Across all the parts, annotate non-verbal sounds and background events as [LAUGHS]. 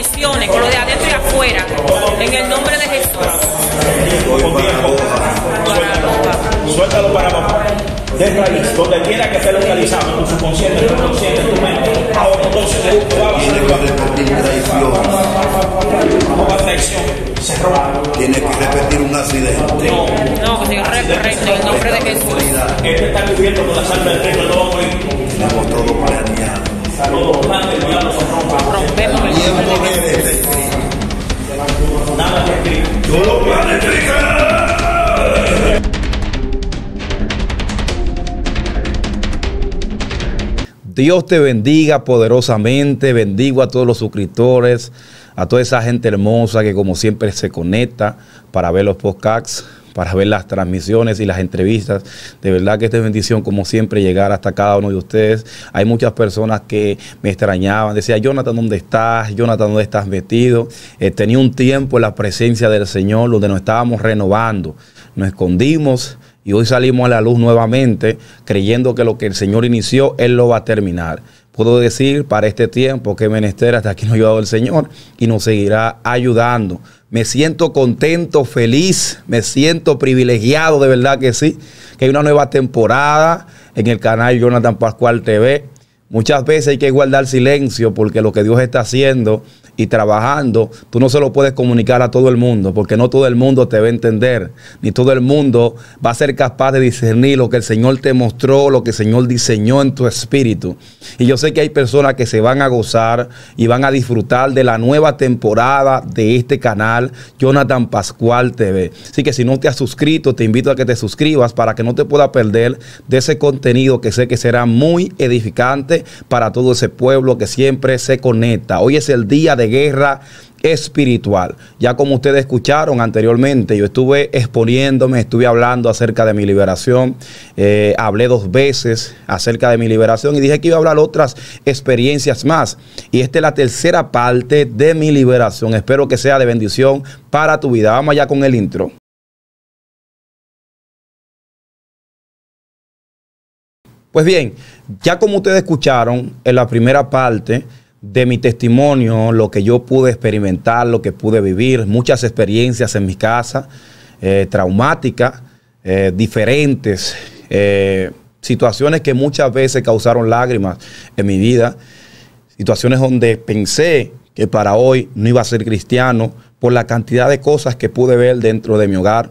conexiones con lo de adentro y afuera. En el nombre de Jesús. Suéltalo para papá. De raíz, donde quiera que esté localizado, tu subconsciente, tu consciente, tu mente. Ahora entonces Tiene que repetir traición. traición. Se roba. Tiene que repetir un accidente. No, no, que se correcto. En nombre de Jesús. Él este está viviendo con la sangre del reino, no va a morir. Tenemos todo planeado. Dios te bendiga poderosamente, bendigo a todos los suscriptores, a toda esa gente hermosa que como siempre se conecta para ver los podcasts para ver las transmisiones y las entrevistas. De verdad que esta bendición, como siempre, llegar hasta cada uno de ustedes. Hay muchas personas que me extrañaban, decía, Jonathan, ¿dónde estás? Jonathan, ¿dónde estás metido? Eh, tenía un tiempo en la presencia del Señor donde nos estábamos renovando, nos escondimos. Y hoy salimos a la luz nuevamente creyendo que lo que el Señor inició, Él lo va a terminar puedo decir para este tiempo que menester hasta aquí nos ha ayudado el Señor y nos seguirá ayudando me siento contento, feliz, me siento privilegiado, de verdad que sí, que hay una nueva temporada en el canal Jonathan Pascual TV. Muchas veces hay que guardar silencio porque lo que Dios está haciendo y trabajando, tú no se lo puedes comunicar a todo el mundo, porque no todo el mundo te va a entender, ni todo el mundo va a ser capaz de discernir lo que el Señor te mostró, lo que el Señor diseñó en tu espíritu. Y yo sé que hay personas que se van a gozar y van a disfrutar de la nueva temporada de este canal, Jonathan Pascual TV. Así que si no te has suscrito, te invito a que te suscribas para que no te pueda perder de ese contenido que sé que será muy edificante para todo ese pueblo que siempre se conecta. Hoy es el día de guerra espiritual. Ya como ustedes escucharon anteriormente, yo estuve exponiéndome, estuve hablando acerca de mi liberación, eh, hablé dos veces acerca de mi liberación y dije que iba a hablar otras experiencias más. Y esta es la tercera parte de mi liberación. Espero que sea de bendición para tu vida. Vamos allá con el intro. Pues bien, ya como ustedes escucharon en la primera parte, de mi testimonio, lo que yo pude experimentar, lo que pude vivir, muchas experiencias en mi casa, eh, traumáticas, eh, diferentes, eh, situaciones que muchas veces causaron lágrimas en mi vida, situaciones donde pensé que para hoy no iba a ser cristiano por la cantidad de cosas que pude ver dentro de mi hogar,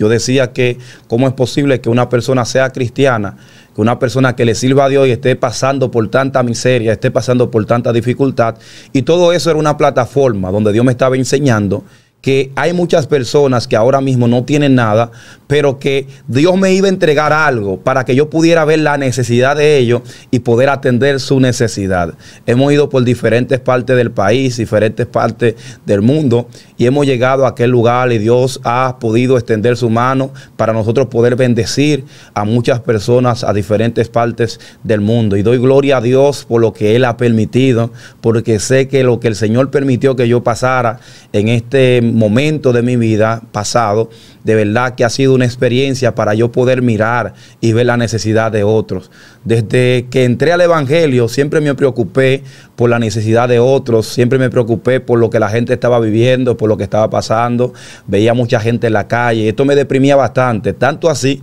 yo decía que cómo es posible que una persona sea cristiana, que una persona que le sirva a Dios y esté pasando por tanta miseria, esté pasando por tanta dificultad. Y todo eso era una plataforma donde Dios me estaba enseñando que hay muchas personas que ahora mismo no tienen nada, pero que Dios me iba a entregar algo para que yo pudiera ver la necesidad de ellos y poder atender su necesidad. Hemos ido por diferentes partes del país, diferentes partes del mundo y hemos llegado a aquel lugar y Dios ha podido extender su mano para nosotros poder bendecir a muchas personas a diferentes partes del mundo. Y doy gloria a Dios por lo que Él ha permitido, porque sé que lo que el Señor permitió que yo pasara en este momento de mi vida pasado, de verdad que ha sido una experiencia para yo poder mirar y ver la necesidad de otros. Desde que entré al Evangelio siempre me preocupé por la necesidad de otros, siempre me preocupé por lo que la gente estaba viviendo, por lo que estaba pasando, veía mucha gente en la calle, esto me deprimía bastante, tanto así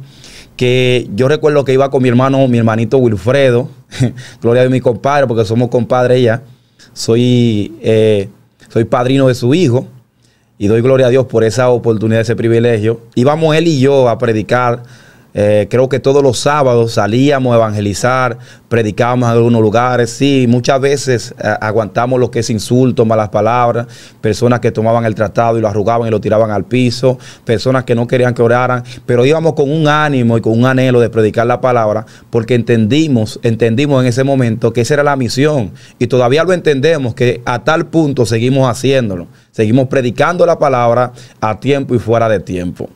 que yo recuerdo que iba con mi hermano, mi hermanito Wilfredo, [LAUGHS] gloria de mi compadre, porque somos compadres ya, soy, eh, soy padrino de su hijo, y doy gloria a Dios por esa oportunidad, ese privilegio. Y vamos él y yo a predicar eh, creo que todos los sábados salíamos a evangelizar, predicábamos en algunos lugares. Sí, muchas veces eh, aguantamos lo que es insulto, malas palabras, personas que tomaban el tratado y lo arrugaban y lo tiraban al piso, personas que no querían que oraran, pero íbamos con un ánimo y con un anhelo de predicar la palabra porque entendimos, entendimos en ese momento que esa era la misión y todavía lo entendemos que a tal punto seguimos haciéndolo, seguimos predicando la palabra a tiempo y fuera de tiempo.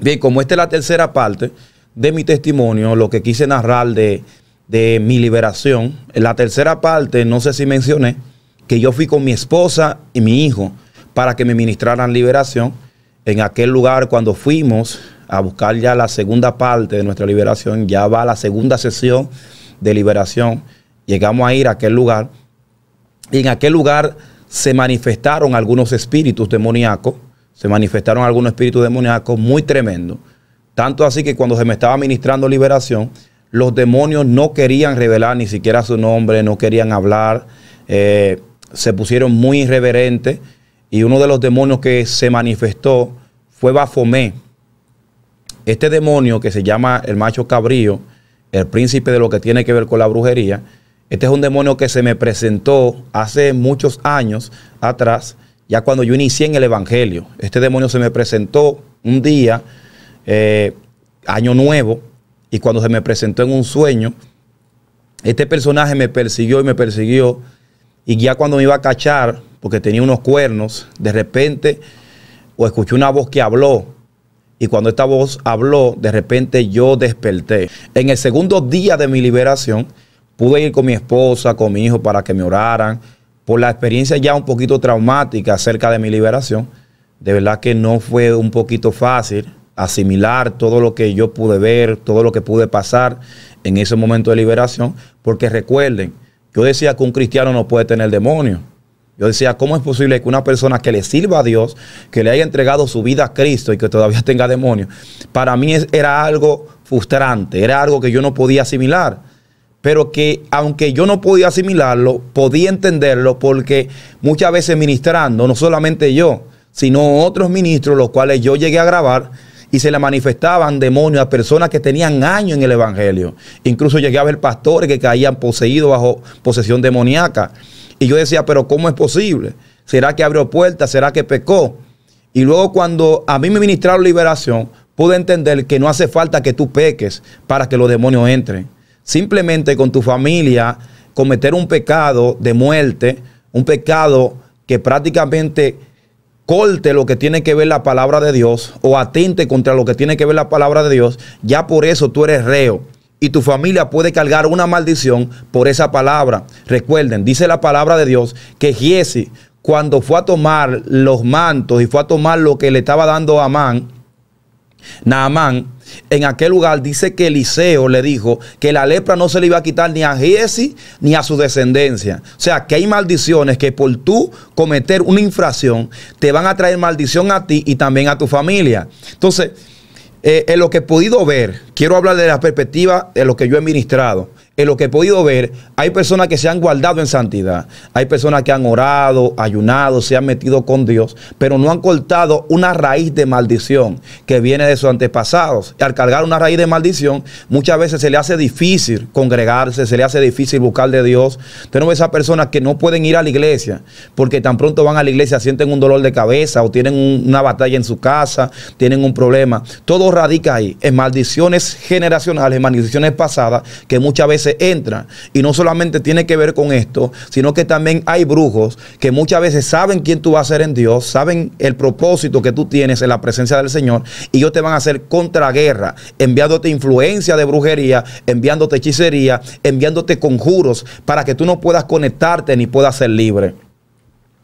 Bien, como esta es la tercera parte de mi testimonio, lo que quise narrar de, de mi liberación, en la tercera parte, no sé si mencioné, que yo fui con mi esposa y mi hijo para que me ministraran liberación. En aquel lugar, cuando fuimos a buscar ya la segunda parte de nuestra liberación, ya va la segunda sesión de liberación, llegamos a ir a aquel lugar. Y en aquel lugar se manifestaron algunos espíritus demoníacos se manifestaron algunos espíritus demoníacos muy tremendos. Tanto así que cuando se me estaba ministrando liberación, los demonios no querían revelar ni siquiera su nombre, no querían hablar, eh, se pusieron muy irreverentes. Y uno de los demonios que se manifestó fue Bafomé. Este demonio que se llama el macho cabrío, el príncipe de lo que tiene que ver con la brujería, este es un demonio que se me presentó hace muchos años atrás ya cuando yo inicié en el Evangelio. Este demonio se me presentó un día, eh, año nuevo, y cuando se me presentó en un sueño, este personaje me persiguió y me persiguió, y ya cuando me iba a cachar, porque tenía unos cuernos, de repente, o escuché una voz que habló, y cuando esta voz habló, de repente yo desperté. En el segundo día de mi liberación, pude ir con mi esposa, con mi hijo, para que me oraran por la experiencia ya un poquito traumática acerca de mi liberación, de verdad que no fue un poquito fácil asimilar todo lo que yo pude ver, todo lo que pude pasar en ese momento de liberación, porque recuerden, yo decía que un cristiano no puede tener demonio. Yo decía, ¿cómo es posible que una persona que le sirva a Dios, que le haya entregado su vida a Cristo y que todavía tenga demonio? Para mí era algo frustrante, era algo que yo no podía asimilar pero que aunque yo no podía asimilarlo, podía entenderlo porque muchas veces ministrando, no solamente yo, sino otros ministros, los cuales yo llegué a grabar, y se le manifestaban demonios a personas que tenían años en el Evangelio. Incluso llegué a ver pastores que caían poseídos bajo posesión demoníaca. Y yo decía, pero ¿cómo es posible? ¿Será que abrió puertas? ¿Será que pecó? Y luego cuando a mí me ministraron liberación, pude entender que no hace falta que tú peques para que los demonios entren simplemente con tu familia cometer un pecado de muerte, un pecado que prácticamente corte lo que tiene que ver la palabra de Dios o atente contra lo que tiene que ver la palabra de Dios, ya por eso tú eres reo y tu familia puede cargar una maldición por esa palabra. Recuerden, dice la palabra de Dios que Giesi, cuando fue a tomar los mantos y fue a tomar lo que le estaba dando a Amán, Naamán en aquel lugar dice que Eliseo le dijo que la lepra no se le iba a quitar ni a Giesi ni a su descendencia. O sea, que hay maldiciones que por tú cometer una infracción te van a traer maldición a ti y también a tu familia. Entonces, eh, en lo que he podido ver, quiero hablar de la perspectiva de lo que yo he ministrado en lo que he podido ver, hay personas que se han guardado en santidad, hay personas que han orado, ayunado, se han metido con Dios, pero no han cortado una raíz de maldición que viene de sus antepasados. al cargar una raíz de maldición, muchas veces se le hace difícil congregarse, se le hace difícil buscar de Dios. Tenemos esas personas que no pueden ir a la iglesia porque tan pronto van a la iglesia, sienten un dolor de cabeza o tienen una batalla en su casa, tienen un problema. Todo radica ahí, en maldiciones generacionales, en maldiciones pasadas, que muchas veces entra. Y no solamente tiene que ver con esto, sino que también hay brujos que muchas veces saben quién tú vas a ser en Dios, saben el propósito que tú tienes en la presencia del Señor, y ellos te van a hacer contraguerra, enviándote influencia de brujería, enviándote hechicería, enviándote conjuros para que tú no puedas conectarte ni puedas ser libre.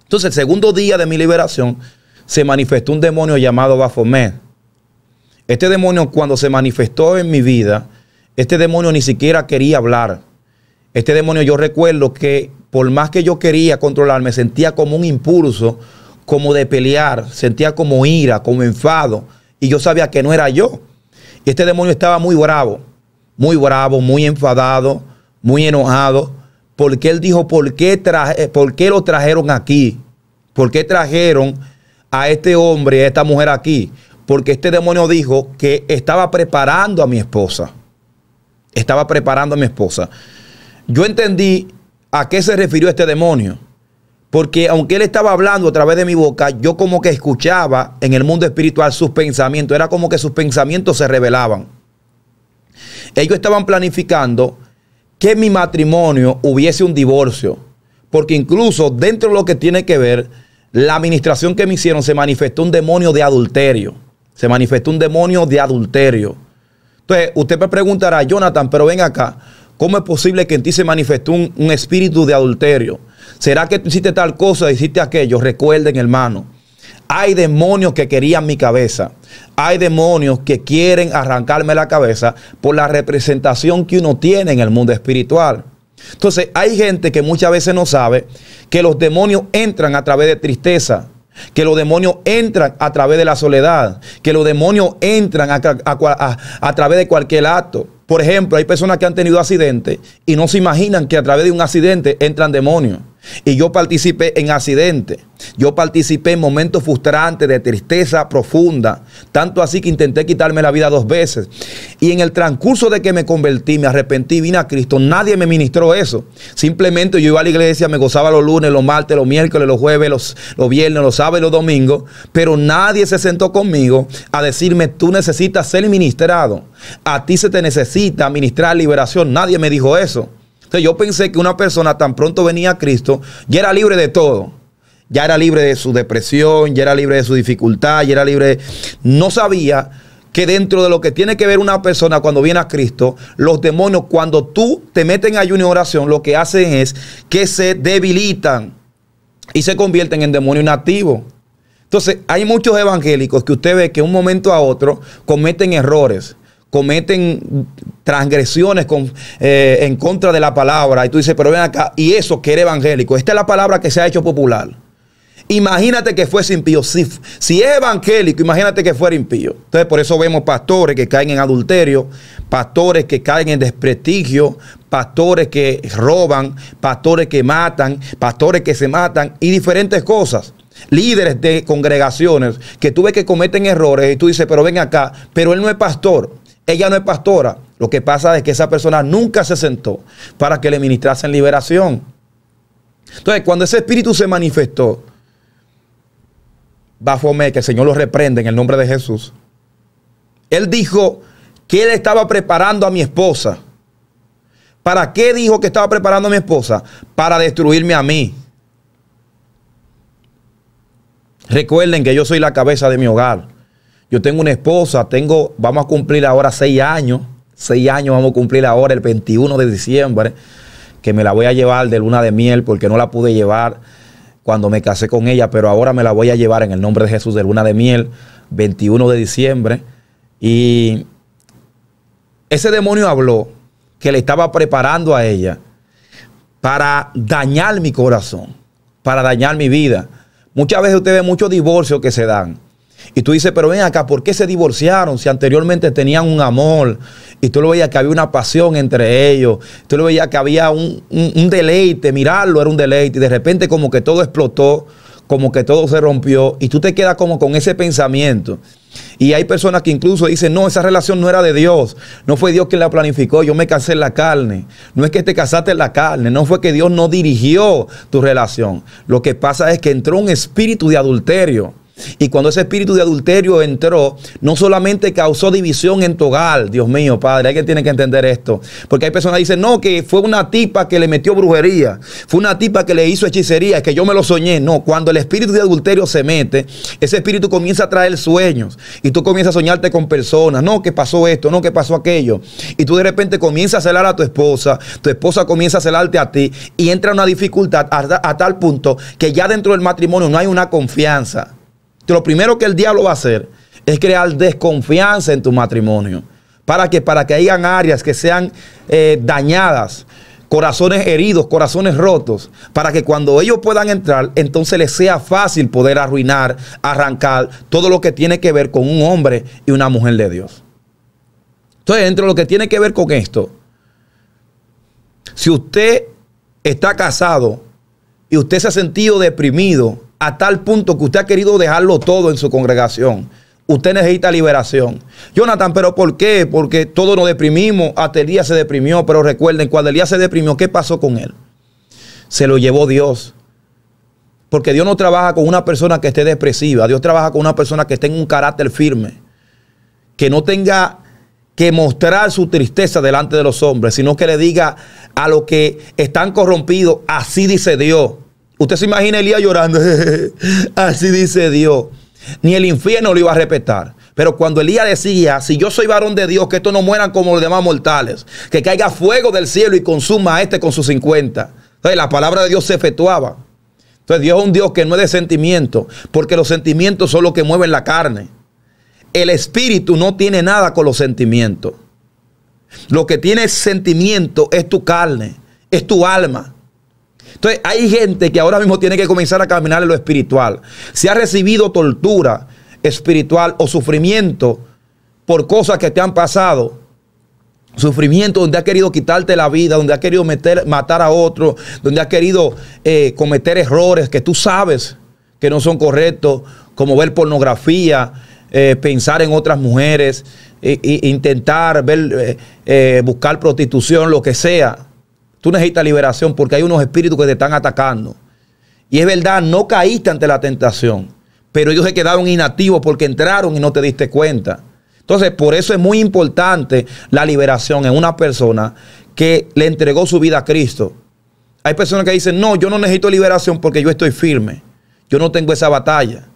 Entonces, el segundo día de mi liberación se manifestó un demonio llamado Baphomet. Este demonio cuando se manifestó en mi vida, este demonio ni siquiera quería hablar. Este demonio yo recuerdo que por más que yo quería controlarme, sentía como un impulso, como de pelear, sentía como ira, como enfado. Y yo sabía que no era yo. Y este demonio estaba muy bravo, muy bravo, muy enfadado, muy enojado, porque él dijo, ¿por qué, eh, lo trajeron aquí? ¿Por qué trajeron a este hombre, a esta mujer aquí? Porque este demonio dijo que estaba preparando a mi esposa estaba preparando a mi esposa, yo entendí a qué se refirió este demonio. Porque aunque él estaba hablando a través de mi boca, yo como que escuchaba en el mundo espiritual sus pensamientos. Era como que sus pensamientos se revelaban. Ellos estaban planificando que mi matrimonio hubiese un divorcio. Porque incluso dentro de lo que tiene que ver, la administración que me hicieron se manifestó un demonio de adulterio. Se manifestó un demonio de adulterio. Entonces, usted me preguntará, Jonathan, pero ven acá, ¿cómo es posible que en ti se manifestó un, espíritu de adulterio? ¿Será que tú hiciste tal cosa, hiciste aquello? Recuerden, hermano, hay demonios que querían mi cabeza. Hay demonios que quieren arrancarme la cabeza por la representación que uno tiene en el mundo espiritual. Entonces, hay gente que muchas veces no sabe que los demonios entran a través de tristeza, que los demonios entran a través de la soledad, que los demonios entran a, través de cualquier acto. Por ejemplo, hay personas que han tenido accidentes y no se imaginan que a través de un accidente entran demonios. Y yo participé en accidentes, yo participé en momentos frustrantes de tristeza profunda, tanto así que intenté quitarme la vida dos veces. Y en el transcurso de que me convertí, me arrepentí, vine a Cristo, nadie me ministró eso. Simplemente yo iba a la iglesia, me gozaba los lunes, los martes, los miércoles, los jueves, los, los viernes, los sábados los domingos, pero nadie se sentó conmigo a decirme, tú necesitas ser ministrado, a ti se te necesita ministrar liberación, nadie me dijo eso yo pensé que una persona tan pronto venía a Cristo, ya era libre de todo. Ya era libre de su depresión, ya era libre de su dificultad, ya era libre... No sabía que dentro de lo que tiene que ver una persona cuando viene a Cristo, los demonios cuando tú te meten a ayuno y oración, lo que hacen es que se debilitan y se convierten en demonio nativo. Entonces, hay muchos evangélicos que usted ve que un momento a otro cometen errores cometen transgresiones con, eh, en contra de la palabra. Y tú dices, pero ven acá, y eso que era evangélico. Esta es la palabra que se ha hecho popular. Imagínate que fuese impío. Si, si, es evangélico, imagínate que fuera impío. Entonces, por eso vemos pastores que caen en adulterio, pastores que caen en desprestigio, pastores que roban, pastores que matan, pastores que se matan y diferentes cosas. Líderes de congregaciones que tú ves que cometen errores y tú dices, pero ven acá, pero él no es pastor. Ella no es pastora. Lo que pasa es que esa persona nunca se sentó para que le ministrasen liberación. Entonces, cuando ese espíritu se manifestó, Bafomé, que el Señor lo reprende en el nombre de Jesús, él dijo que él estaba preparando a mi esposa. ¿Para qué dijo que estaba preparando a mi esposa? Para destruirme a mí. Recuerden que yo soy la cabeza de mi hogar. Yo tengo una esposa, tengo, vamos a cumplir ahora seis años, seis años vamos a cumplir ahora el 21 de diciembre, que me la voy a llevar de luna de miel porque no la pude llevar cuando me casé con ella, pero ahora me la voy a llevar en el nombre de Jesús de luna de miel, 21 de diciembre. Y ese demonio habló que le estaba preparando a ella para dañar mi corazón, para dañar mi vida. Muchas veces ustedes muchos divorcios que se dan y tú dices, pero ven acá, ¿por qué se divorciaron si anteriormente tenían un amor? Y tú lo veías que había una pasión entre ellos. Tú lo veías que había un, deleite, mirarlo era un deleite. Y de repente como que todo explotó, como que todo se rompió. Y tú te quedas como con ese pensamiento. Y hay personas que incluso dicen, no, esa relación no era de Dios, no fue Dios quien la planificó, yo me casé en la carne, no es que te casaste en la carne, no fue que Dios no dirigió tu relación. Lo que pasa es que entró un espíritu de adulterio y cuando ese espíritu de adulterio entró, no solamente causó división en Togal, Dios mío, Padre, alguien tiene que entender esto. Porque hay personas que dicen, no, que fue una tipa que le metió brujería, fue una tipa que le hizo hechicería, Es que yo me lo soñé. No, cuando el espíritu de adulterio se mete, ese espíritu comienza a traer sueños y tú comienzas a soñarte con personas, no, que pasó esto, no, que pasó aquello. Y tú de repente comienzas a celar a tu esposa, tu esposa comienza a celarte a ti y entra una dificultad a tal punto que ya dentro del matrimonio no hay una confianza lo primero que el diablo va a hacer es crear desconfianza en tu matrimonio. ¿Para que Para que hayan áreas que sean eh, dañadas, corazones heridos, corazones rotos, para que cuando ellos puedan entrar, entonces les sea fácil poder arruinar, arrancar todo lo que tiene que ver con un hombre y una mujer de Dios. Entonces, dentro lo que tiene que ver con esto, si usted está casado y usted se ha sentido deprimido, a tal punto que usted ha querido dejarlo todo en su congregación. Usted necesita liberación. Jonathan, ¿pero por qué? Porque todos nos deprimimos. Hasta día se deprimió. Pero recuerden, cuando Elías se deprimió, ¿qué pasó con él? Se lo llevó Dios. Porque Dios no trabaja con una persona que esté depresiva. Dios trabaja con una persona que tenga un carácter firme. Que no tenga que mostrar su tristeza delante de los hombres, sino que le diga a los que están corrompidos, así dice Dios. Usted se imagina a Elías llorando. [LAUGHS] Así dice Dios. Ni el infierno lo iba a respetar. Pero cuando Elías decía, si yo soy varón de Dios, que estos no mueran como los demás mortales, que caiga fuego del cielo y consuma a este con sus 50. Entonces la palabra de Dios se efectuaba. Entonces Dios es un Dios que no es de sentimiento, porque los sentimientos son los que mueven la carne. El espíritu no tiene nada con los sentimientos. Lo que tiene sentimiento es tu carne, es tu alma. Entonces, hay gente que ahora mismo tiene que comenzar a caminar en lo espiritual. Si ha recibido tortura espiritual o sufrimiento por cosas que te han pasado, sufrimiento donde ha querido quitarte la vida, donde ha querido meter, matar a otro, donde ha querido eh, cometer errores que tú sabes que no son correctos, como ver pornografía, eh, pensar en otras mujeres, intentar ver, eh, buscar prostitución, lo que sea Tú necesitas liberación porque hay unos espíritus que te están atacando. Y es verdad, no caíste ante la tentación, pero ellos se quedaron inactivos porque entraron y no te diste cuenta. Entonces, por eso es muy importante la liberación en una persona que le entregó su vida a Cristo. Hay personas que dicen, no, yo no necesito liberación porque yo estoy firme. Yo no tengo esa batalla.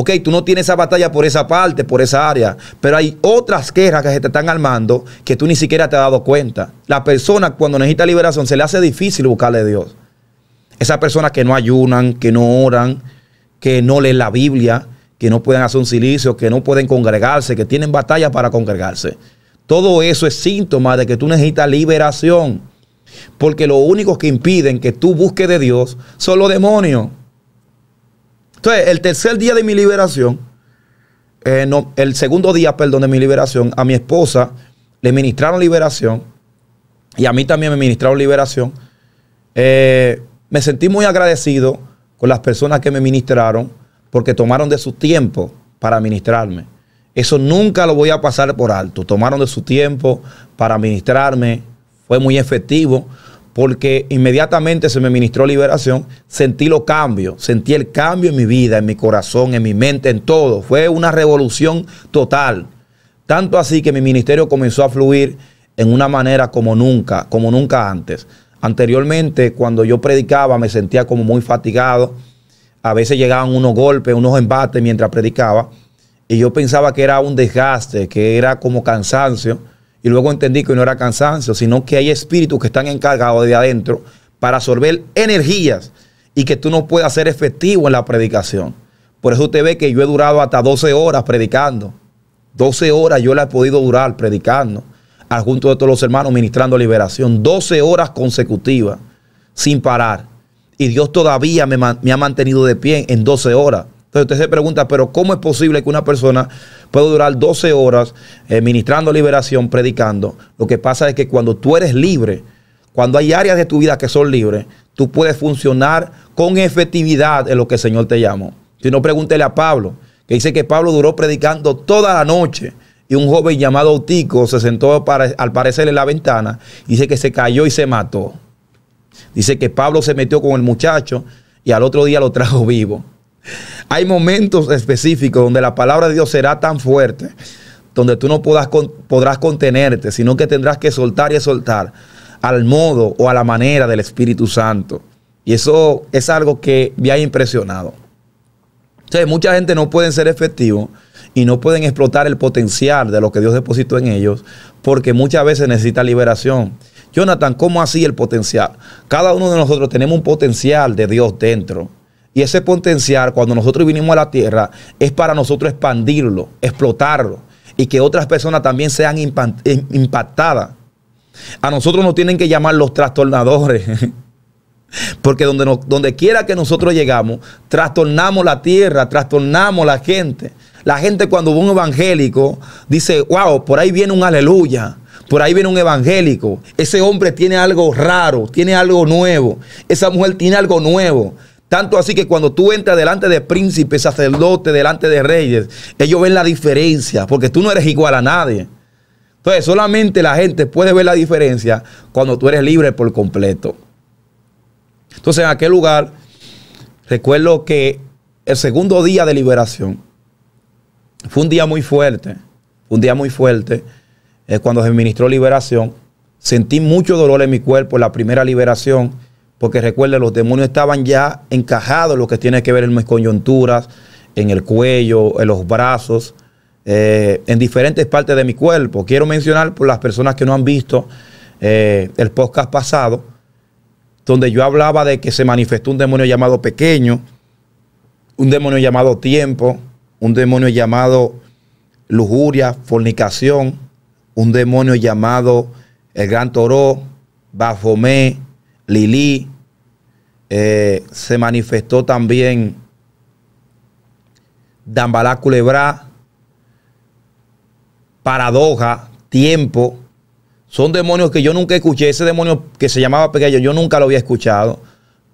Ok, tú no tienes esa batalla por esa parte, por esa área, pero hay otras quejas que se te están armando que tú ni siquiera te has dado cuenta. La persona cuando necesita liberación se le hace difícil buscarle a Dios. Esas personas que no ayunan, que no oran, que no leen la Biblia, que no pueden hacer un silicio, que no pueden congregarse, que tienen batalla para congregarse. Todo eso es síntoma de que tú necesitas liberación. Porque lo único que impiden que tú busques de Dios son los demonios. Entonces, el tercer día de mi liberación, eh, el segundo día, perdón, de mi liberación, a mi esposa le ministraron liberación y a mí también me ministraron liberación. Eh, me sentí muy agradecido con las personas que me ministraron porque tomaron de su tiempo para ministrarme. Eso nunca lo voy a pasar por alto. Tomaron de su tiempo para ministrarme. Fue muy efectivo porque inmediatamente se me ministró liberación, sentí los cambios, sentí el cambio en mi vida, en mi corazón, en mi mente, en todo. Fue una revolución total. Tanto así que mi ministerio comenzó a fluir en una manera como nunca, como nunca antes. Anteriormente, cuando yo predicaba, me sentía como muy fatigado. A veces llegaban unos golpes, unos embates mientras predicaba. Y yo pensaba que era un desgaste, que era como cansancio. Y luego entendí que no era cansancio, sino que hay espíritus que están encargados de adentro para absorber energías y que tú no puedas ser efectivo en la predicación. Por eso usted ve que yo he durado hasta 12 horas predicando. 12 horas yo la he podido durar predicando al junto de todos los hermanos ministrando liberación. 12 horas consecutivas sin parar. Y Dios todavía me, me ha mantenido de pie en 12 horas. Entonces usted se pregunta, pero ¿cómo es posible que una persona pueda durar 12 horas eh, ministrando liberación, predicando? Lo que pasa es que cuando tú eres libre, cuando hay áreas de tu vida que son libres, tú puedes funcionar con efectividad en lo que el Señor te llamó. Si no, pregúntele a Pablo, que dice que Pablo duró predicando toda la noche y un joven llamado Otico se sentó para, al parecer en la ventana, dice que se cayó y se mató. Dice que Pablo se metió con el muchacho y al otro día lo trajo vivo. Hay momentos específicos donde la palabra de Dios será tan fuerte, donde tú no podrás, podrás contenerte, sino que tendrás que soltar y soltar al modo o a la manera del Espíritu Santo. Y eso es algo que me ha impresionado. mucha gente no puede ser efectivo y no pueden explotar el potencial de lo que Dios depositó en ellos porque muchas veces necesita liberación. Jonathan, ¿cómo así el potencial? Cada uno de nosotros tenemos un potencial de Dios dentro. Y ese potencial, cuando nosotros vinimos a la tierra, es para nosotros expandirlo, explotarlo y que otras personas también sean impactadas. A nosotros nos tienen que llamar los trastornadores. [LAUGHS] Porque donde, quiera que nosotros llegamos, trastornamos la tierra, trastornamos la gente. La gente cuando ve un evangélico dice, wow, por ahí viene un aleluya, por ahí viene un evangélico. Ese hombre tiene algo raro, tiene algo nuevo. Esa mujer tiene algo nuevo. Tanto así que cuando tú entras delante de príncipes, sacerdotes, delante de reyes, ellos ven la diferencia, porque tú no eres igual a nadie. Entonces, solamente la gente puede ver la diferencia cuando tú eres libre por completo. Entonces, en aquel lugar, recuerdo que el segundo día de liberación fue un día muy fuerte, un día muy fuerte, eh, cuando se ministró liberación. Sentí mucho dolor en mi cuerpo, en la primera liberación porque recuerden, los demonios estaban ya encajados en lo que tiene que ver en mis coyunturas, en el cuello, en los brazos, eh, en diferentes partes de mi cuerpo. Quiero mencionar por las personas que no han visto eh, el podcast pasado, donde yo hablaba de que se manifestó un demonio llamado pequeño, un demonio llamado tiempo, un demonio llamado lujuria, fornicación, un demonio llamado el gran Toro, Bafomé, Lili, eh, se manifestó también Dambalá Culebra, Paradoja, Tiempo. Son demonios que yo nunca escuché. Ese demonio que se llamaba pequeño, yo nunca lo había escuchado.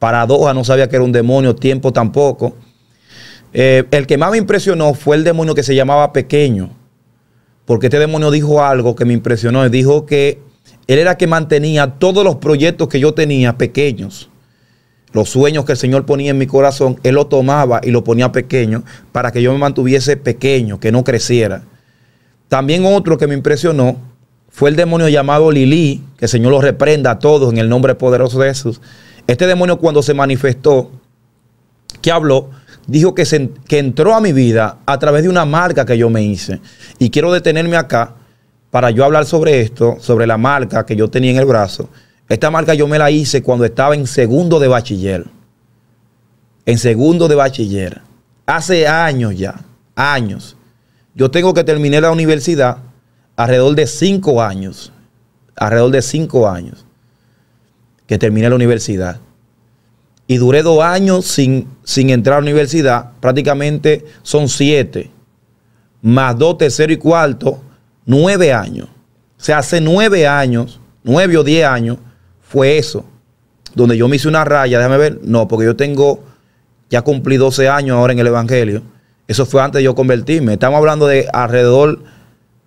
Paradoja, no sabía que era un demonio, tiempo tampoco. Eh, el que más me impresionó fue el demonio que se llamaba pequeño. Porque este demonio dijo algo que me impresionó. Dijo que él era que mantenía todos los proyectos que yo tenía pequeños. Los sueños que el Señor ponía en mi corazón, Él lo tomaba y lo ponía pequeño para que yo me mantuviese pequeño, que no creciera. También otro que me impresionó fue el demonio llamado Lili, que el Señor lo reprenda a todos en el nombre poderoso de Jesús. Este demonio cuando se manifestó, que habló, dijo que, se, que entró a mi vida a través de una marca que yo me hice. Y quiero detenerme acá para yo hablar sobre esto, sobre la marca que yo tenía en el brazo. Esta marca yo me la hice cuando estaba en segundo de bachiller. En segundo de bachiller. Hace años ya, años. Yo tengo que terminar la universidad alrededor de cinco años. Alrededor de cinco años que terminé la universidad. Y duré dos años sin, sin entrar a la universidad. Prácticamente son siete. Más dos, terceros y cuarto Nueve años. O sea, hace nueve años, nueve o diez años, fue eso. Donde yo me hice una raya, déjame ver. No, porque yo tengo, ya cumplí 12 años ahora en el Evangelio. Eso fue antes de yo convertirme. Estamos hablando de alrededor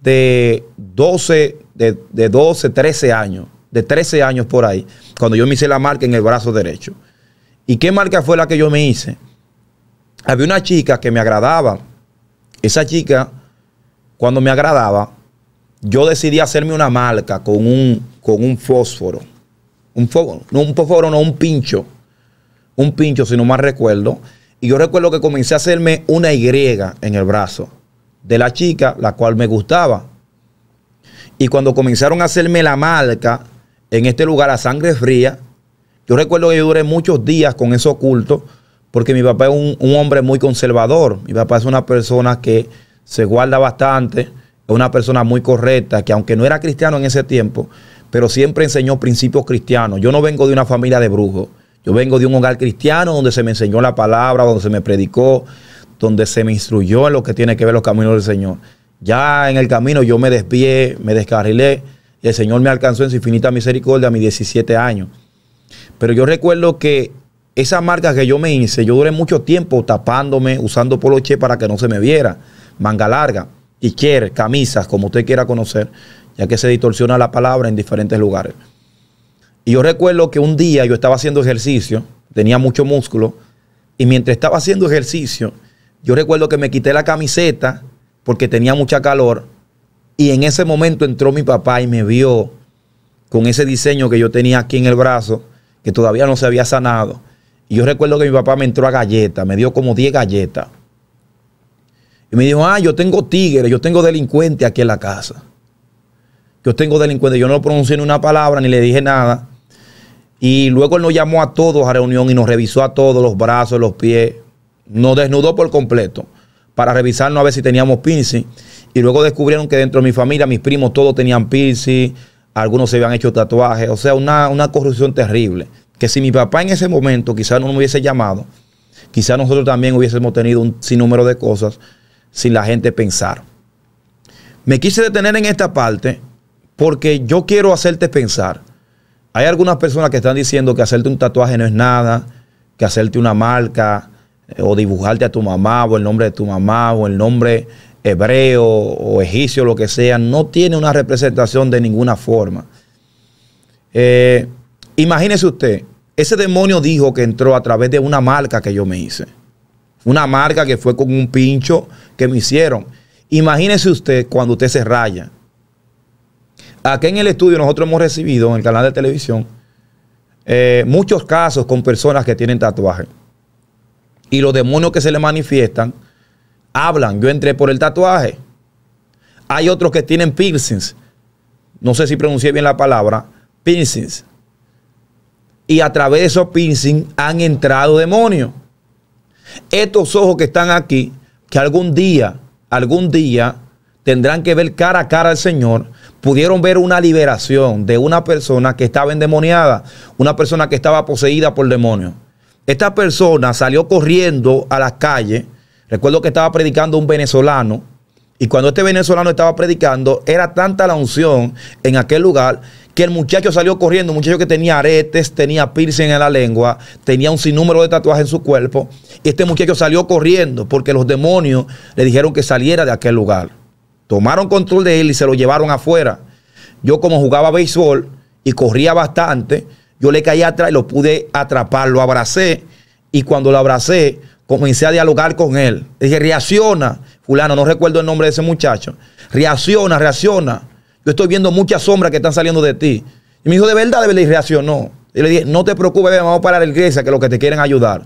de 12, de, de 12, 13 años. De 13 años por ahí. Cuando yo me hice la marca en el brazo derecho. ¿Y qué marca fue la que yo me hice? Había una chica que me agradaba. Esa chica, cuando me agradaba, yo decidí hacerme una marca con un, con un fósforo. Un fósforo, no un fósforo, no un pincho. Un pincho, si no recuerdo. Y yo recuerdo que comencé a hacerme una Y en el brazo de la chica, la cual me gustaba. Y cuando comenzaron a hacerme la marca en este lugar a sangre fría, yo recuerdo que yo duré muchos días con eso oculto, porque mi papá es un, un hombre muy conservador. Mi papá es una persona que se guarda bastante una persona muy correcta, que aunque no era cristiano en ese tiempo, pero siempre enseñó principios cristianos. Yo no vengo de una familia de brujos. Yo vengo de un hogar cristiano donde se me enseñó la palabra, donde se me predicó, donde se me instruyó en lo que tiene que ver los caminos del Señor. Ya en el camino yo me desvié, me descarrilé y el Señor me alcanzó en su infinita misericordia a mis 17 años. Pero yo recuerdo que esa marca que yo me hice, yo duré mucho tiempo tapándome, usando poloche para que no se me viera, manga larga quier camisas, como usted quiera conocer, ya que se distorsiona la palabra en diferentes lugares. Y yo recuerdo que un día yo estaba haciendo ejercicio, tenía mucho músculo, y mientras estaba haciendo ejercicio, yo recuerdo que me quité la camiseta porque tenía mucha calor, y en ese momento entró mi papá y me vio con ese diseño que yo tenía aquí en el brazo, que todavía no se había sanado. Y yo recuerdo que mi papá me entró a galletas, me dio como 10 galletas. Y me dijo, ah, yo tengo tigres, yo tengo delincuentes aquí en la casa. Yo tengo delincuentes. Yo no pronuncié ni una palabra ni le dije nada. Y luego él nos llamó a todos a reunión y nos revisó a todos, los brazos, los pies. Nos desnudó por completo para revisarnos a ver si teníamos piercing. Y luego descubrieron que dentro de mi familia, mis primos todos tenían piercing, algunos se habían hecho tatuajes. O sea, una, una corrupción terrible. Que si mi papá en ese momento quizás no me hubiese llamado, quizás nosotros también hubiésemos tenido un sinnúmero de cosas sin la gente pensar. Me quise detener en esta parte porque yo quiero hacerte pensar. Hay algunas personas que están diciendo que hacerte un tatuaje no es nada, que hacerte una marca eh, o dibujarte a tu mamá o el nombre de tu mamá o el nombre hebreo o egipcio, lo que sea, no tiene una representación de ninguna forma. Eh, imagínese usted, ese demonio dijo que entró a través de una marca que yo me hice. Una marca que fue con un pincho que me hicieron. Imagínese usted cuando usted se raya. Aquí en el estudio nosotros hemos recibido en el canal de televisión eh, muchos casos con personas que tienen tatuaje. Y los demonios que se le manifiestan hablan. Yo entré por el tatuaje. Hay otros que tienen piercings. No sé si pronuncié bien la palabra. Piercings. Y a través de esos piercings han entrado demonios. Estos ojos que están aquí, que algún día, algún día tendrán que ver cara a cara al Señor, pudieron ver una liberación de una persona que estaba endemoniada, una persona que estaba poseída por demonios. Esta persona salió corriendo a las calles. Recuerdo que estaba predicando un venezolano. Y cuando este venezolano estaba predicando, era tanta la unción en aquel lugar que el muchacho salió corriendo, un muchacho que tenía aretes, tenía piercing en la lengua, tenía un sinnúmero de tatuajes en su cuerpo, y este muchacho salió corriendo porque los demonios le dijeron que saliera de aquel lugar. Tomaron control de él y se lo llevaron afuera. Yo como jugaba béisbol y corría bastante, yo le caí atrás y lo pude atrapar, lo abracé y cuando lo abracé comencé a dialogar con él. Le dije, reacciona, fulano, no recuerdo el nombre de ese muchacho, reacciona, reacciona. Yo estoy viendo muchas sombras que están saliendo de ti. Y me dijo, de verdad, de verdad, y reaccionó. Y le dije, no te preocupes, vamos para la iglesia, que los que te quieren ayudar.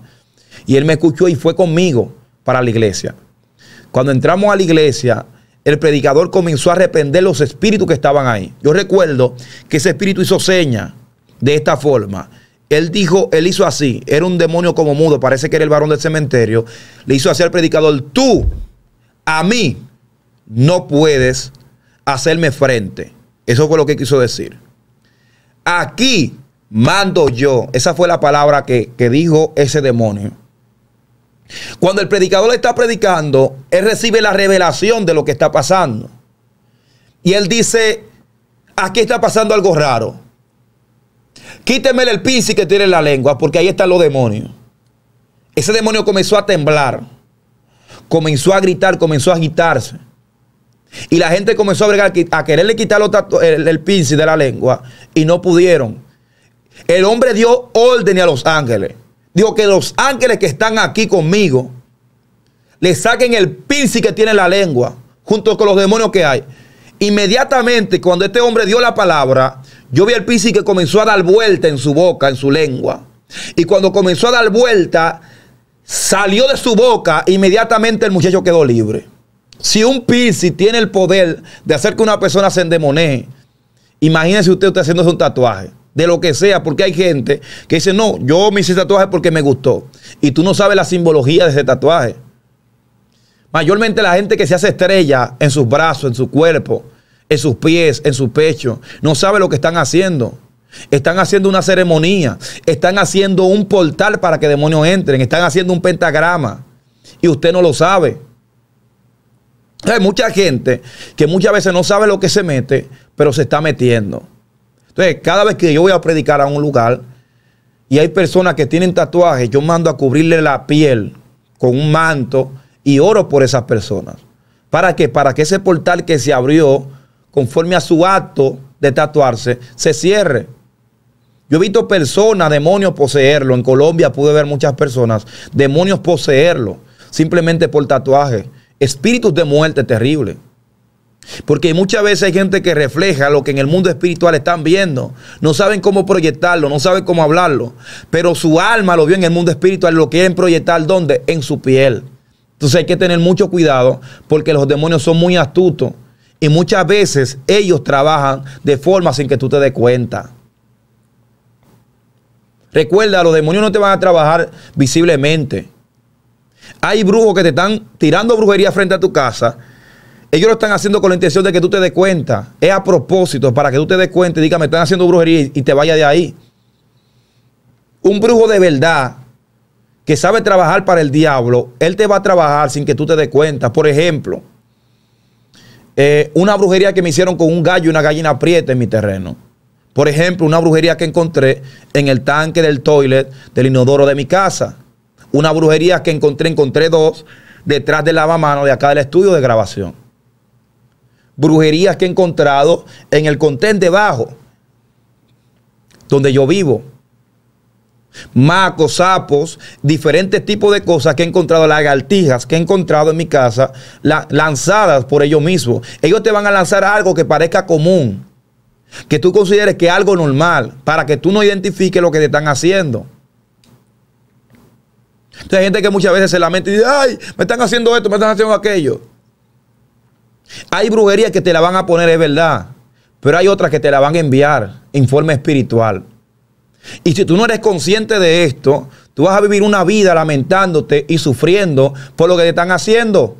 Y él me escuchó y fue conmigo para la iglesia. Cuando entramos a la iglesia, el predicador comenzó a arrepender los espíritus que estaban ahí. Yo recuerdo que ese espíritu hizo señas de esta forma. Él dijo, él hizo así, era un demonio como mudo, parece que era el varón del cementerio. Le hizo así al predicador, tú a mí no puedes hacerme frente. Eso fue lo que quiso decir. Aquí mando yo. Esa fue la palabra que, dijo ese demonio. Cuando el predicador le está predicando, él recibe la revelación de lo que está pasando. Y él dice, aquí está pasando algo raro. Quíteme el pinci que tiene en la lengua, porque ahí están los demonios. Ese demonio comenzó a temblar, comenzó a gritar, comenzó a agitarse. Y la gente comenzó a, quererle quitar el, el de la lengua y no pudieron. El hombre dio orden a los ángeles. Dijo que los ángeles que están aquí conmigo le saquen el pincel que tiene la lengua junto con los demonios que hay. Inmediatamente cuando este hombre dio la palabra, yo vi el pincel que comenzó a dar vuelta en su boca, en su lengua. Y cuando comenzó a dar vuelta, salió de su boca, inmediatamente el muchacho quedó libre. Si un Piscis tiene el poder de hacer que una persona se endemonee, imagínese usted, usted haciéndose un tatuaje, de lo que sea, porque hay gente que dice, no, yo me hice tatuaje porque me gustó. Y tú no sabes la simbología de ese tatuaje. Mayormente la gente que se hace estrella en sus brazos, en su cuerpo, en sus pies, en su pecho, no sabe lo que están haciendo. Están haciendo una ceremonia, están haciendo un portal para que demonios entren, están haciendo un pentagrama y usted no lo sabe. Hay mucha gente que muchas veces no sabe lo que se mete, pero se está metiendo. Entonces, cada vez que yo voy a predicar a un lugar y hay personas que tienen tatuajes, yo mando a cubrirle la piel con un manto y oro por esas personas. ¿Para qué? Para que ese portal que se abrió conforme a su acto de tatuarse se cierre. Yo he visto personas, demonios poseerlo. En Colombia pude ver muchas personas, demonios poseerlo simplemente por tatuaje espíritus de muerte terrible. Porque muchas veces hay gente que refleja lo que en el mundo espiritual están viendo. No saben cómo proyectarlo, no saben cómo hablarlo. Pero su alma lo vio en el mundo espiritual, lo quieren proyectar donde En su piel. Entonces hay que tener mucho cuidado porque los demonios son muy astutos. Y muchas veces ellos trabajan de forma sin que tú te des cuenta. Recuerda, los demonios no te van a trabajar visiblemente. Hay brujos que te están tirando brujería frente a tu casa. Ellos lo están haciendo con la intención de que tú te des cuenta. Es a propósito, para que tú te des cuenta y digas, me están haciendo brujería y te vaya de ahí. Un brujo de verdad que sabe trabajar para el diablo, él te va a trabajar sin que tú te des cuenta. Por ejemplo, eh, una brujería que me hicieron con un gallo y una gallina aprieta en mi terreno. Por ejemplo, una brujería que encontré en el tanque del toilet del inodoro de mi casa. Una brujería que encontré, encontré dos detrás del lavamano de acá del estudio de grabación. Brujerías que he encontrado en el contén debajo, donde yo vivo. Macos, sapos, diferentes tipos de cosas que he encontrado, lagartijas que he encontrado en mi casa, lanzadas por ellos mismos. Ellos te van a lanzar algo que parezca común, que tú consideres que es algo normal, para que tú no identifiques lo que te están haciendo hay gente que muchas veces se lamenta y dice, ay, me están haciendo esto, me están haciendo aquello. Hay brujerías que te la van a poner, es verdad, pero hay otras que te la van a enviar en forma espiritual. Y si tú no eres consciente de esto, tú vas a vivir una vida lamentándote y sufriendo por lo que te están haciendo.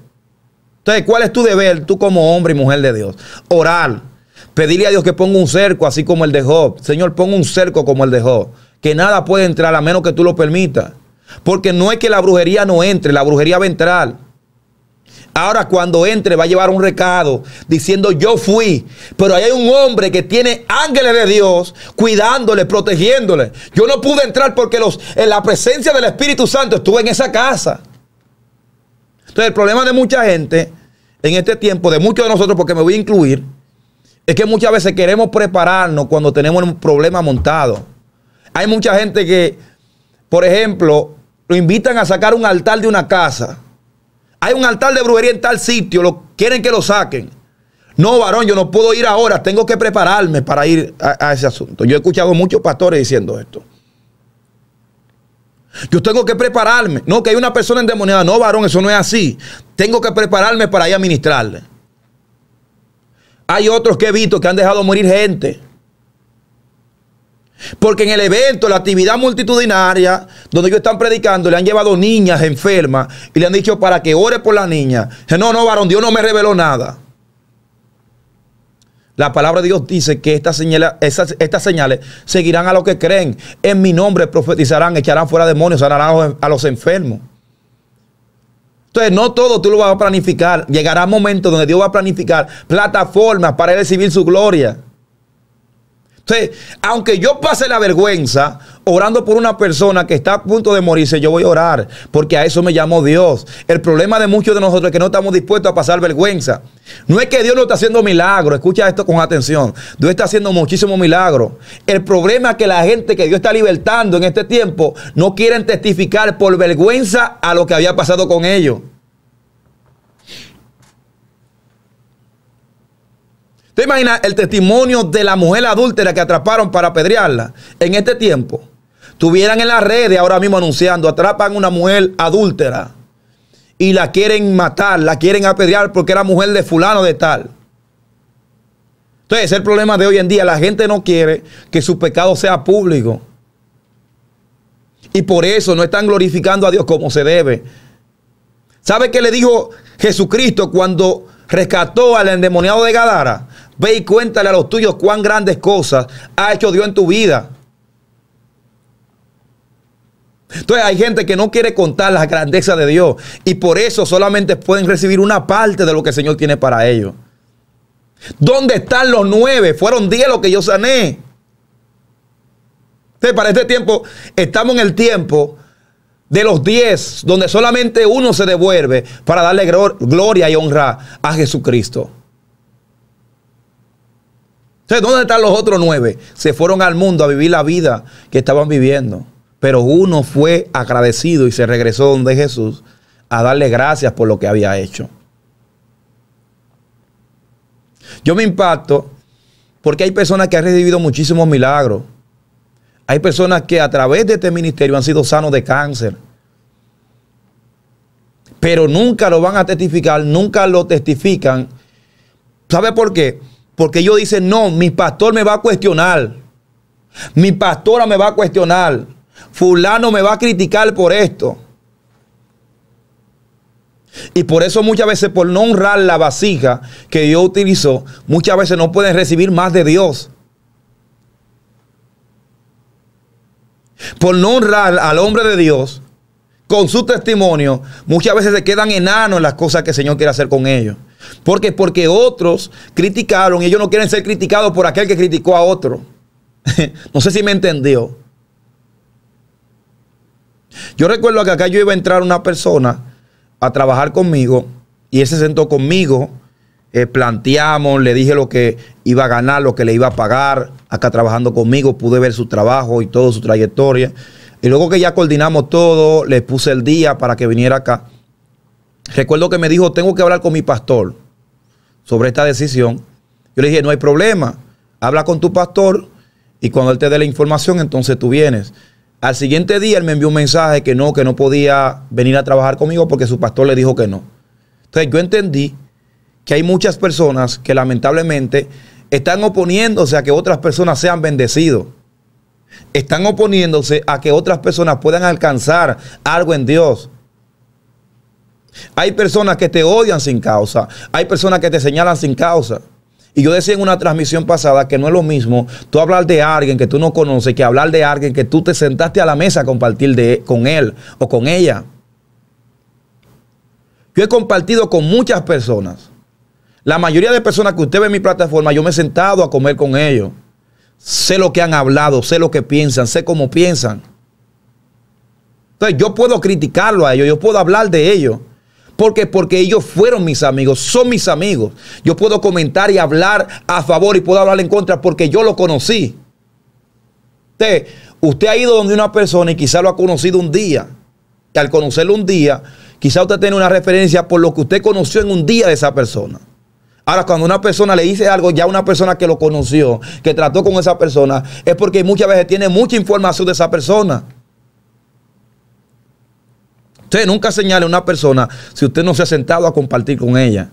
Entonces, ¿cuál es tu deber, tú como hombre y mujer de Dios? Orar. Pedirle a Dios que ponga un cerco, así como el de Job. Señor, ponga un cerco como el de Job. Que nada puede entrar a menos que tú lo permitas. Porque no es que la brujería no entre, la brujería va a entrar. Ahora cuando entre va a llevar un recado diciendo yo fui. Pero ahí hay un hombre que tiene ángeles de Dios cuidándole, protegiéndole. Yo no pude entrar porque los, en la presencia del Espíritu Santo estuve en esa casa. Entonces el problema de mucha gente en este tiempo, de muchos de nosotros, porque me voy a incluir, es que muchas veces queremos prepararnos cuando tenemos un problema montado. Hay mucha gente que, por ejemplo, lo invitan a sacar un altar de una casa. Hay un altar de brujería en tal sitio, lo, quieren que lo saquen. No, varón, yo no puedo ir ahora, tengo que prepararme para ir a, ese asunto. Yo he escuchado muchos pastores diciendo esto. Yo tengo que prepararme. No, que hay una persona endemoniada. No, varón, eso no es así. Tengo que prepararme para ir a ministrarle. Hay otros que he visto que han dejado morir gente porque en el evento, la actividad multitudinaria, donde ellos están predicando, le han llevado niñas enfermas y le han dicho para que ore por la niña. No, no, varón, Dios no me reveló nada. La palabra de Dios dice que estas señales, estas señales seguirán a los que creen. En mi nombre profetizarán, echarán fuera demonios, sanarán a los enfermos. Entonces, no todo tú lo vas a planificar. Llegará un momento donde Dios va a planificar plataformas para recibir su gloria. Entonces, aunque yo pase la vergüenza orando por una persona que está a punto de morirse, yo voy a orar, porque a eso me llamó Dios. El problema de muchos de nosotros es que no estamos dispuestos a pasar vergüenza. No es que Dios no está haciendo milagros, escucha esto con atención. Dios está haciendo muchísimos milagros. El problema es que la gente que Dios está libertando en este tiempo no quieren testificar por vergüenza a lo que había pasado con ellos. ¿Te imaginas el testimonio de la mujer adúltera que atraparon para apedrearla en este tiempo? Tuvieran en las redes ahora mismo anunciando, atrapan una mujer adúltera y la quieren matar, la quieren apedrear porque era mujer de fulano de tal. Entonces, el problema de hoy en día, la gente no quiere que su pecado sea público. Y por eso no están glorificando a Dios como se debe. ¿Sabe qué le dijo Jesucristo cuando rescató al endemoniado de Gadara? Ve y cuéntale a los tuyos cuán grandes cosas ha hecho Dios en tu vida. Entonces hay gente que no quiere contar la grandeza de Dios y por eso solamente pueden recibir una parte de lo que el Señor tiene para ellos. ¿Dónde están los nueve? Fueron diez los que yo sané. Entonces para este tiempo estamos en el tiempo de los diez donde solamente uno se devuelve para darle gloria y honra a Jesucristo. ¿dónde están los otros nueve? Se fueron al mundo a vivir la vida que estaban viviendo. Pero uno fue agradecido y se regresó donde Jesús a darle gracias por lo que había hecho. Yo me impacto porque hay personas que han recibido muchísimos milagros. Hay personas que a través de este ministerio han sido sanos de cáncer. Pero nunca lo van a testificar, nunca lo testifican. ¿Sabe por qué? Porque ellos dicen, no, mi pastor me va a cuestionar. Mi pastora me va a cuestionar. Fulano me va a criticar por esto. Y por eso muchas veces, por no honrar la vasija que Dios utilizó, muchas veces no pueden recibir más de Dios. Por no honrar al hombre de Dios con su testimonio, muchas veces se quedan enanos en las cosas que el Señor quiere hacer con ellos. Porque porque otros criticaron y ellos no quieren ser criticados por aquel que criticó a otro. [LAUGHS] no sé si me entendió. Yo recuerdo que acá yo iba a entrar una persona a trabajar conmigo y él se sentó conmigo, eh, planteamos, le dije lo que iba a ganar, lo que le iba a pagar, acá trabajando conmigo, pude ver su trabajo y toda su trayectoria. Y luego que ya coordinamos todo, le puse el día para que viniera acá. Recuerdo que me dijo, tengo que hablar con mi pastor sobre esta decisión. Yo le dije, no hay problema, habla con tu pastor y cuando él te dé la información, entonces tú vienes. Al siguiente día él me envió un mensaje que no, que no podía venir a trabajar conmigo porque su pastor le dijo que no. Entonces yo entendí que hay muchas personas que lamentablemente están oponiéndose a que otras personas sean bendecidos. Están oponiéndose a que otras personas puedan alcanzar algo en Dios. Hay personas que te odian sin causa. Hay personas que te señalan sin causa. Y yo decía en una transmisión pasada que no es lo mismo tú hablar de alguien que tú no conoces que hablar de alguien que tú te sentaste a la mesa a compartir con él o con ella. Yo he compartido con muchas personas. La mayoría de personas que usted ve en mi plataforma, yo me he sentado a comer con ellos. Sé lo que han hablado, sé lo que piensan, sé cómo piensan. Entonces yo puedo criticarlo a ellos, yo puedo hablar de ellos. ¿Por qué? Porque ellos fueron mis amigos, son mis amigos. Yo puedo comentar y hablar a favor y puedo hablar en contra porque yo lo conocí. Usted, usted ha ido donde una persona y quizá lo ha conocido un día. que al conocerlo un día, quizá usted tiene una referencia por lo que usted conoció en un día de esa persona. Ahora, cuando una persona le dice algo, ya una persona que lo conoció, que trató con esa persona, es porque muchas veces tiene mucha información de esa persona. Usted nunca señale a una persona si usted no se ha sentado a compartir con ella.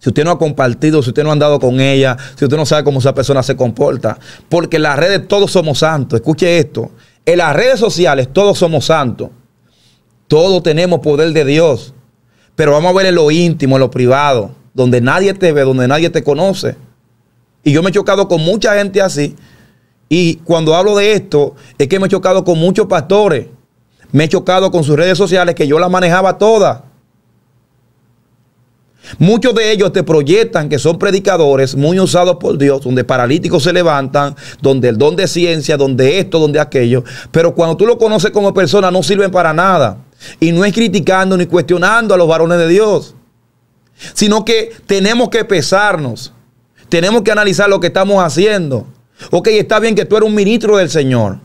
Si usted no ha compartido, si usted no ha andado con ella, si usted no sabe cómo esa persona se comporta. Porque en las redes todos somos santos. Escuche esto. En las redes sociales todos somos santos. Todos tenemos poder de Dios. Pero vamos a ver en lo íntimo, en lo privado, donde nadie te ve, donde nadie te conoce. Y yo me he chocado con mucha gente así. Y cuando hablo de esto, es que me he chocado con muchos pastores me he chocado con sus redes sociales que yo las manejaba todas. Muchos de ellos te proyectan que son predicadores muy usados por Dios, donde paralíticos se levantan, donde el don de ciencia, donde esto, donde aquello. Pero cuando tú lo conoces como persona no sirven para nada. Y no es criticando ni cuestionando a los varones de Dios, sino que tenemos que pesarnos. Tenemos que analizar lo que estamos haciendo. Ok, está bien que tú eres un ministro del Señor.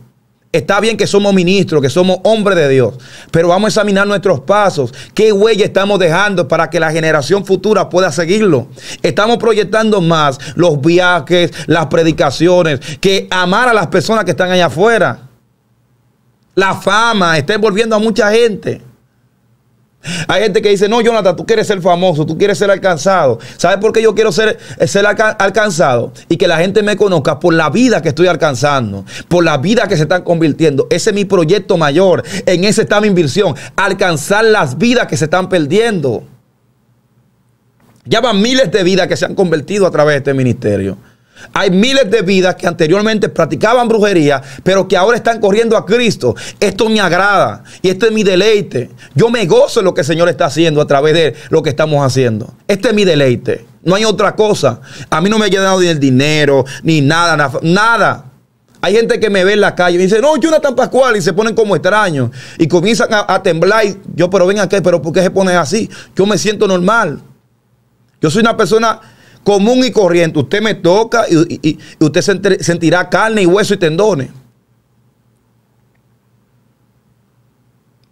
Está bien que somos ministros, que somos hombres de Dios, pero vamos a examinar nuestros pasos. ¿Qué huella estamos dejando para que la generación futura pueda seguirlo? Estamos proyectando más los viajes, las predicaciones, que amar a las personas que están allá afuera. La fama está envolviendo a mucha gente. Hay gente que dice, no, Jonathan, tú quieres ser famoso, tú quieres ser alcanzado. ¿Sabes por qué yo quiero ser, eh, alcanzado? Y que la gente me conozca por la vida que estoy alcanzando, por la vida que se están convirtiendo. Ese es mi proyecto mayor, en ese está mi inversión, alcanzar las vidas que se están perdiendo. Ya van miles de vidas que se han convertido a través de este ministerio. Hay miles de vidas que anteriormente practicaban brujería, pero que ahora están corriendo a Cristo. Esto me agrada y este es mi deleite. Yo me gozo en lo que el Señor está haciendo a través de lo que estamos haciendo. Este es mi deleite. No hay otra cosa. A mí no me ha llenado ni el dinero, ni nada, nada. Hay gente que me ve en la calle y dice, no, Jonathan Pascual, y se ponen como extraños. Y comienzan a, temblar. Y yo, pero ven acá, pero ¿por qué se ponen así? Yo me siento normal. Yo soy una persona común y corriente. Usted me toca y, usted sentirá carne y hueso y tendones.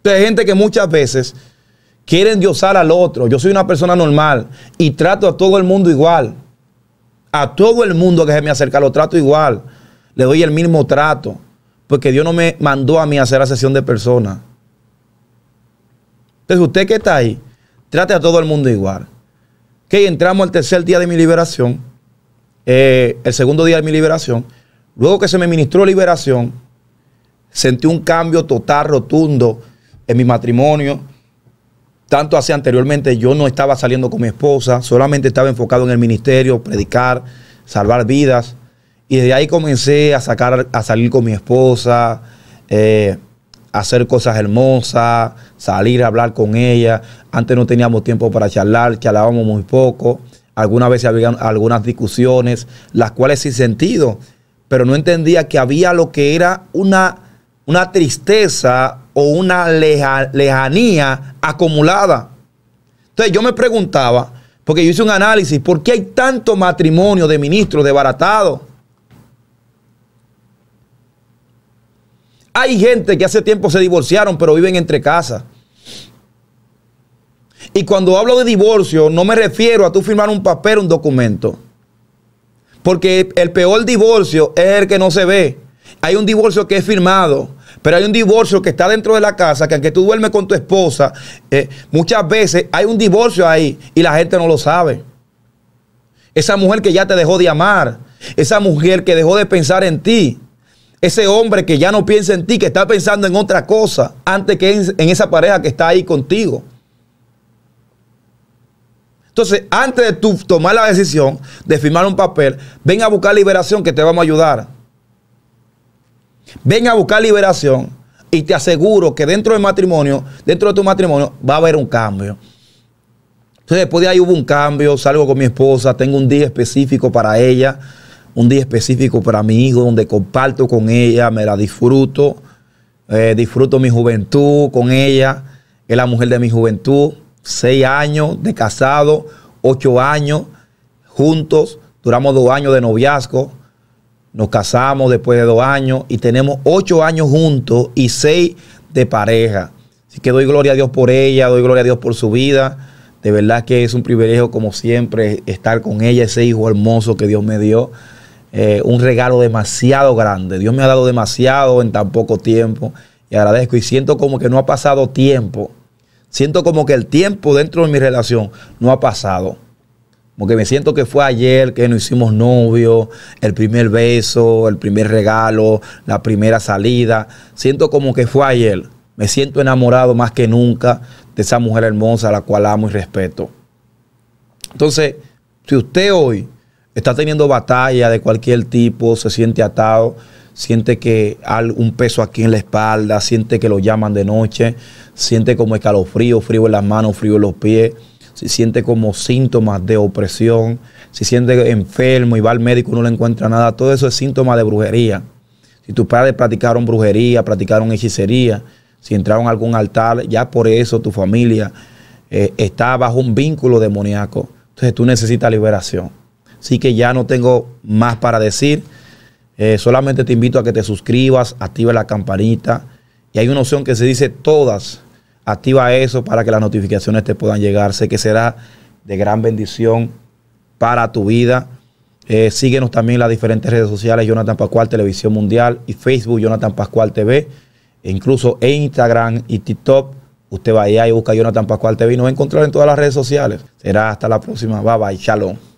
Hay gente que muchas veces quieren diosar al otro. Yo soy una persona normal y trato a todo el mundo igual. A todo el mundo que se me acerca lo trato igual. Le doy el mismo trato. Porque Dios no me mandó a mí a hacer sesión de personas. Entonces usted que está ahí, trate a todo el mundo igual entramos al tercer día de mi liberación, eh, el segundo día de mi liberación. Luego que se me ministró liberación, sentí un cambio total, rotundo en mi matrimonio. Tanto así anteriormente yo no estaba saliendo con mi esposa, solamente estaba enfocado en el ministerio, predicar, salvar vidas. Y desde ahí comencé a, sacar, a salir con mi esposa, eh, hacer cosas hermosas, salir a hablar con ella. Antes no teníamos tiempo para charlar, charlábamos muy poco. Algunas veces había algunas discusiones, las cuales sin sentido, pero no entendía que había lo que era una, una tristeza o una lejanía acumulada. Entonces yo me preguntaba, porque yo hice un análisis, ¿por qué hay tanto matrimonio de ministros desbaratados? Hay gente que hace tiempo se divorciaron, pero viven entre casas. Y cuando hablo de divorcio, no me refiero a tú firmar un papel, un documento. Porque el peor divorcio es el que no se ve. Hay un divorcio que es firmado, pero hay un divorcio que está dentro de la casa, que aunque tú duermes con tu esposa, eh, muchas veces hay un divorcio ahí y la gente no lo sabe. Esa mujer que ya te dejó de amar, esa mujer que dejó de pensar en ti, ese hombre que ya no piensa en ti, que está pensando en otra cosa, antes que en, esa pareja que está ahí contigo. Entonces, antes de tú tomar la decisión de firmar un papel, ven a buscar liberación que te vamos a ayudar. Ven a buscar liberación y te aseguro que dentro del matrimonio, dentro de tu matrimonio, va a haber un cambio. Entonces, después de ahí hubo un cambio, salgo con mi esposa, tengo un día específico para ella un día específico para mi hijo donde comparto con ella, me la disfruto, eh, disfruto mi juventud con ella, es la mujer de mi juventud, seis años de casado, ocho años juntos, duramos dos años de noviazgo, nos casamos después de dos años y tenemos ocho años juntos y seis de pareja. Así que doy gloria a Dios por ella, doy gloria a Dios por su vida. De verdad que es un privilegio, como siempre, estar con ella, ese hijo hermoso que Dios me dio. Eh, un regalo demasiado grande. Dios me ha dado demasiado en tan poco tiempo y agradezco y siento como que no ha pasado tiempo. Siento como que el tiempo dentro de mi relación no ha pasado. Porque me siento que fue ayer que nos hicimos novio. el primer beso, el primer regalo, la primera salida. Siento como que fue ayer. Me siento enamorado más que nunca de esa mujer hermosa a la cual amo y respeto. Entonces, si usted hoy está teniendo batalla de cualquier tipo, se siente atado, siente que hay un peso aquí en la espalda, siente que lo llaman de noche, siente como escalofrío, frío en las manos, frío en los pies, se siente como síntomas de opresión, si siente enfermo y va al médico y no le encuentra nada, todo eso es síntoma de brujería. Si tus padres practicaron brujería, practicaron hechicería, si entraron a algún altar, ya por eso tu familia eh, está bajo un vínculo demoníaco. Entonces tú necesitas liberación. Así que ya no tengo más para decir. Eh, solamente te invito a que te suscribas, activa la campanita. Y hay una opción que se dice todas. Activa eso para que las notificaciones te puedan llegar. Sé que será de gran bendición para tu vida. Eh, síguenos también en las diferentes redes sociales, Jonathan Pascual Televisión Mundial y Facebook, Jonathan Pascual TV. E incluso en Instagram y TikTok. Usted va allá y busca Jonathan Pascual TV y nos va a encontrar en todas las redes sociales. Será hasta la próxima. Bye bye. Shalom.